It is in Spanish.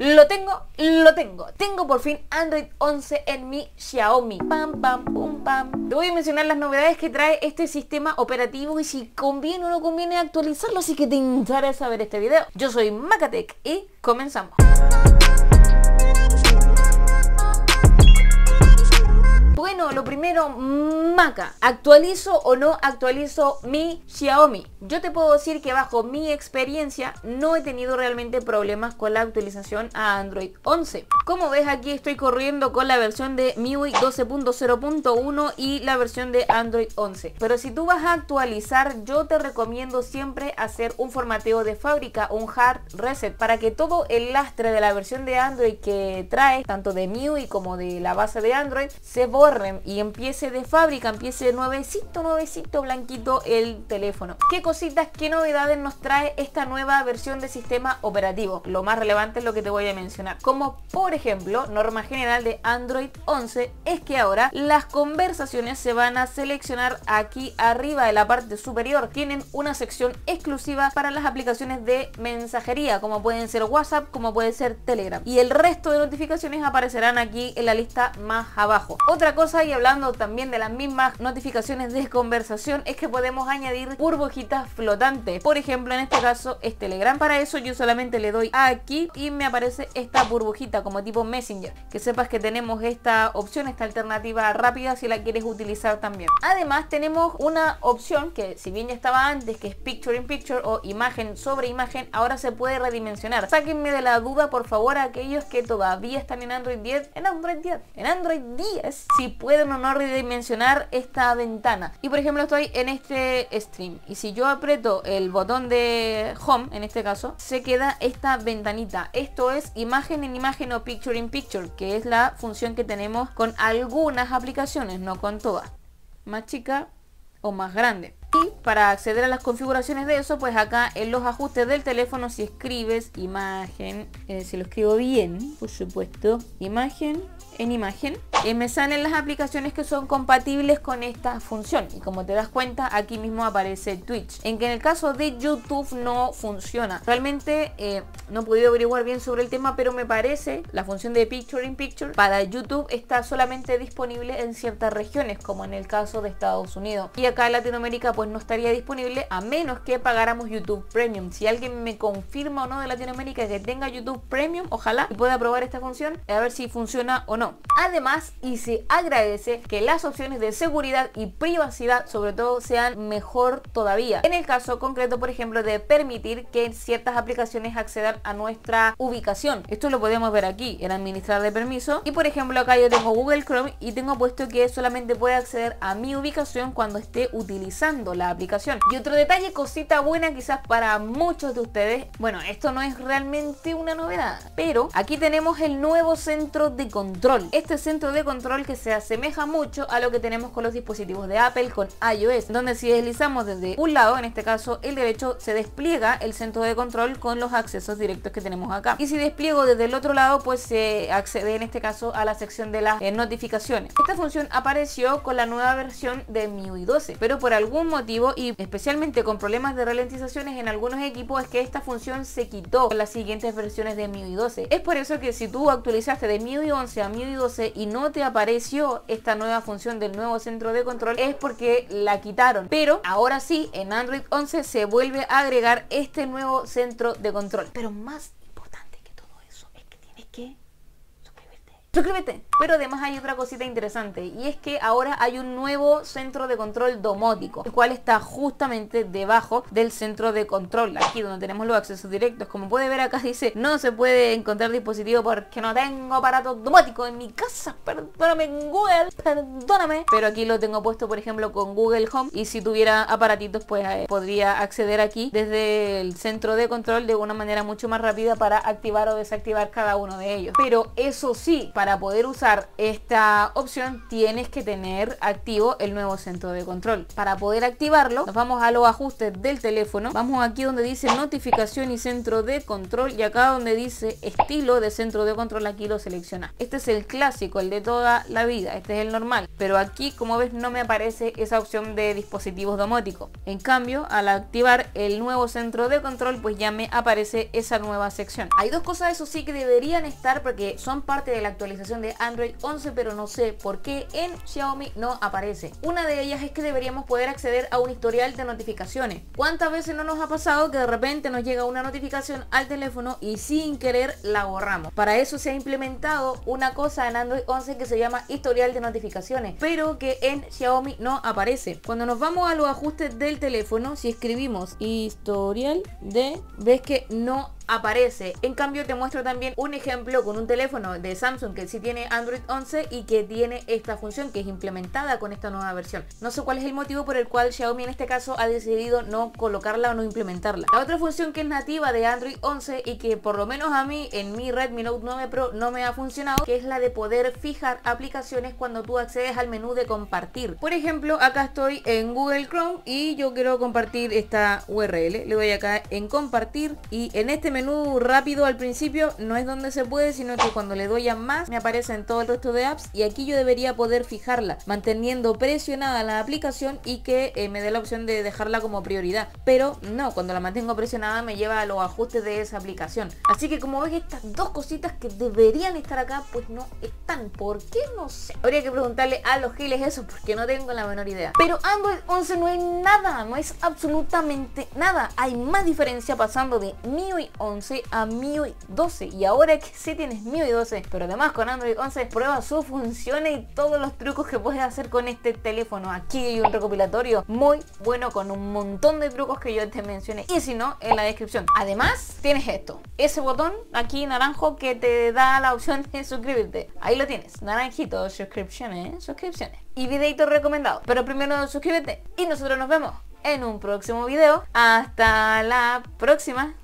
Lo tengo, lo tengo. Tengo por fin Android 11 en mi Xiaomi. Pam, pam, pum, pam. Te voy a mencionar las novedades que trae este sistema operativo y si conviene o no conviene actualizarlo, así que te interesa ver este video. Yo soy Macatec y comenzamos. Bueno, lo primero, Maca, ¿actualizo o no actualizo mi Xiaomi? Yo te puedo decir que bajo mi experiencia no he tenido realmente problemas con la actualización a Android 11. Como ves aquí estoy corriendo con la versión de MIUI 12.0.1 y la versión de Android 11. Pero si tú vas a actualizar, yo te recomiendo siempre hacer un formateo de fábrica, un hard reset, para que todo el lastre de la versión de Android que trae, tanto de MIUI como de la base de Android, se borre y empiece de fábrica, empiece nuevecito, nuevecito, blanquito el teléfono. ¿Qué cositas, qué novedades nos trae esta nueva versión de sistema operativo? Lo más relevante es lo que te voy a mencionar. Como por ejemplo, norma general de Android 11 es que ahora las conversaciones se van a seleccionar aquí arriba de la parte superior. Tienen una sección exclusiva para las aplicaciones de mensajería, como pueden ser WhatsApp, como puede ser Telegram. Y el resto de notificaciones aparecerán aquí en la lista más abajo. Otra y hablando también de las mismas notificaciones de conversación, es que podemos añadir burbujitas flotantes. Por ejemplo, en este caso es Telegram. Para eso yo solamente le doy aquí y me aparece esta burbujita como tipo Messenger. Que sepas que tenemos esta opción, esta alternativa rápida si la quieres utilizar también. Además tenemos una opción que si bien ya estaba antes, que es Picture in Picture o imagen sobre imagen, ahora se puede redimensionar. Sáquenme de la duda por favor a aquellos que todavía están en Android 10, en Android 10, en Android 10, si pueden o no redimensionar esta ventana. Y por ejemplo estoy en este stream y si yo aprieto el botón de home, en este caso, se queda esta ventanita. Esto es imagen en imagen o picture in picture, que es la función que tenemos con algunas aplicaciones, no con todas. Más chica o más grande. Y para acceder a las configuraciones de eso, pues acá en los ajustes del teléfono, si escribes imagen, eh, si lo escribo bien, por supuesto, imagen en imagen, eh, me salen las aplicaciones que son compatibles con esta función. Y como te das cuenta, aquí mismo aparece Twitch. En que en el caso de YouTube no funciona. Realmente eh, no he podido averiguar bien sobre el tema, pero me parece la función de Picture in Picture para YouTube está solamente disponible en ciertas regiones, como en el caso de Estados Unidos. Y acá en Latinoamérica pues no estaría disponible a menos que pagáramos YouTube Premium. Si alguien me confirma o no de Latinoamérica que tenga YouTube Premium, ojalá y pueda probar esta función, a ver si funciona o no. Además, y se agradece que las opciones de seguridad y privacidad sobre todo sean mejor todavía. En el caso concreto, por ejemplo, de permitir que ciertas aplicaciones accedan a nuestra ubicación. Esto lo podemos ver aquí, en administrar de permiso. Y por ejemplo, acá yo tengo Google Chrome y tengo puesto que solamente puede acceder a mi ubicación cuando esté utilizando la aplicación. Y otro detalle, cosita buena quizás para muchos de ustedes. Bueno, esto no es realmente una novedad, pero aquí tenemos el nuevo centro de control. Este centro de control que se asemeja mucho a lo que tenemos con los dispositivos de Apple con iOS, donde si deslizamos desde un lado, en este caso el derecho, se despliega el centro de control con los accesos directos que tenemos acá. Y si despliego desde el otro lado, pues se accede en este caso a la sección de las eh, notificaciones. Esta función apareció con la nueva versión de MIUI 12, pero por algún motivo y especialmente con problemas de ralentizaciones en algunos equipos es que esta función se quitó con las siguientes versiones de MIUI 12. Es por eso que si tú actualizaste de MIUI 11 a MIUI 12 y no apareció esta nueva función del nuevo centro de control es porque la quitaron. Pero ahora sí, en Android 11 se vuelve a agregar este nuevo centro de control. Pero más Suscríbete, pero además hay otra cosita interesante y es que ahora hay un nuevo centro de control domótico, el cual está justamente debajo del centro de control, aquí donde tenemos los accesos directos. Como puede ver acá dice, no se puede encontrar dispositivo porque no tengo aparato domótico en mi casa, perdóname Google, perdóname. Pero aquí lo tengo puesto por ejemplo con Google Home y si tuviera aparatitos pues eh, podría acceder aquí desde el centro de control de una manera mucho más rápida para activar o desactivar cada uno de ellos. Pero eso sí, para poder usar esta opción tienes que tener activo el nuevo centro de control. Para poder activarlo, nos vamos a los ajustes del teléfono. Vamos aquí donde dice notificación y centro de control y acá donde dice estilo de centro de control, aquí lo selecciona Este es el clásico, el de toda la vida, este es el normal. Pero aquí, como ves, no me aparece esa opción de dispositivos domóticos. En cambio, al activar el nuevo centro de control, pues ya me aparece esa nueva sección. Hay dos cosas, eso sí, que deberían estar porque son parte de la actualidad de Android 11, pero no sé por qué en Xiaomi no aparece. Una de ellas es que deberíamos poder acceder a un historial de notificaciones. ¿Cuántas veces no nos ha pasado que de repente nos llega una notificación al teléfono y sin querer la borramos? Para eso se ha implementado una cosa en Android 11 que se llama historial de notificaciones, pero que en Xiaomi no aparece. Cuando nos vamos a los ajustes del teléfono, si escribimos historial de, ves que no aparece. En cambio te muestro también un ejemplo con un teléfono de Samsung que sí tiene Android 11 y que tiene esta función que es implementada con esta nueva versión. No sé cuál es el motivo por el cual Xiaomi en este caso ha decidido no colocarla o no implementarla. La otra función que es nativa de Android 11 y que por lo menos a mí en mi Redmi Note 9 Pro no me ha funcionado, que es la de poder fijar aplicaciones cuando tú accedes al menú de compartir. Por ejemplo, acá estoy en Google Chrome y yo quiero compartir esta URL. Le doy acá en compartir y en este menú menú rápido al principio no es donde se puede, sino que cuando le doy a más me aparece en todo el resto de apps y aquí yo debería poder fijarla, manteniendo presionada la aplicación y que eh, me dé la opción de dejarla como prioridad. Pero no, cuando la mantengo presionada me lleva a los ajustes de esa aplicación. Así que como ves, estas dos cositas que deberían estar acá, pues no están. ¿Por qué? No sé. Habría que preguntarle a los giles eso, porque no tengo la menor idea. Pero Android 11 no es nada, no es absolutamente nada. Hay más diferencia pasando de MIUI 11 11 a MIUI 12 y ahora que sí tienes MIUI 12, pero además con Android 11 prueba sus funciones y todos los trucos que puedes hacer con este teléfono. Aquí hay un recopilatorio muy bueno con un montón de trucos que yo te mencioné y si no, en la descripción. Además, tienes esto, ese botón aquí naranjo que te da la opción de suscribirte. Ahí lo tienes, naranjito, suscripciones, suscripciones. Y videito recomendado. Pero primero suscríbete y nosotros nos vemos en un próximo video. Hasta la próxima.